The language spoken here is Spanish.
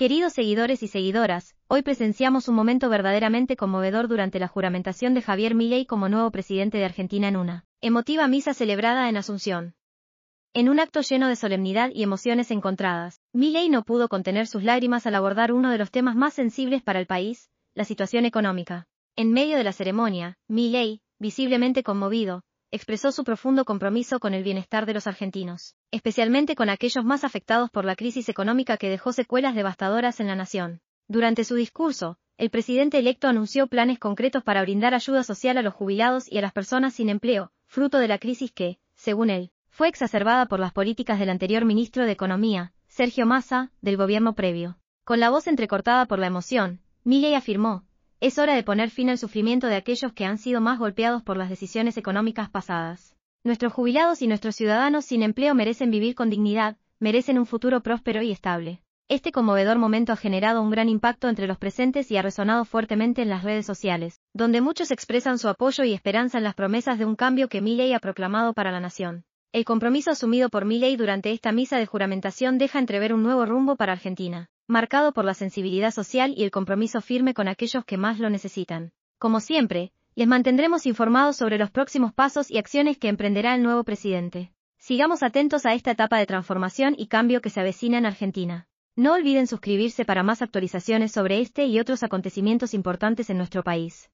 Queridos seguidores y seguidoras, hoy presenciamos un momento verdaderamente conmovedor durante la juramentación de Javier Milei como nuevo presidente de Argentina en una emotiva misa celebrada en Asunción. En un acto lleno de solemnidad y emociones encontradas, Milei no pudo contener sus lágrimas al abordar uno de los temas más sensibles para el país, la situación económica. En medio de la ceremonia, Milei, visiblemente conmovido, expresó su profundo compromiso con el bienestar de los argentinos, especialmente con aquellos más afectados por la crisis económica que dejó secuelas devastadoras en la nación. Durante su discurso, el presidente electo anunció planes concretos para brindar ayuda social a los jubilados y a las personas sin empleo, fruto de la crisis que, según él, fue exacerbada por las políticas del anterior ministro de Economía, Sergio Massa, del gobierno previo. Con la voz entrecortada por la emoción, Milley afirmó, es hora de poner fin al sufrimiento de aquellos que han sido más golpeados por las decisiones económicas pasadas. Nuestros jubilados y nuestros ciudadanos sin empleo merecen vivir con dignidad, merecen un futuro próspero y estable. Este conmovedor momento ha generado un gran impacto entre los presentes y ha resonado fuertemente en las redes sociales, donde muchos expresan su apoyo y esperanza en las promesas de un cambio que Milley ha proclamado para la nación. El compromiso asumido por Milley durante esta misa de juramentación deja entrever un nuevo rumbo para Argentina marcado por la sensibilidad social y el compromiso firme con aquellos que más lo necesitan. Como siempre, les mantendremos informados sobre los próximos pasos y acciones que emprenderá el nuevo presidente. Sigamos atentos a esta etapa de transformación y cambio que se avecina en Argentina. No olviden suscribirse para más actualizaciones sobre este y otros acontecimientos importantes en nuestro país.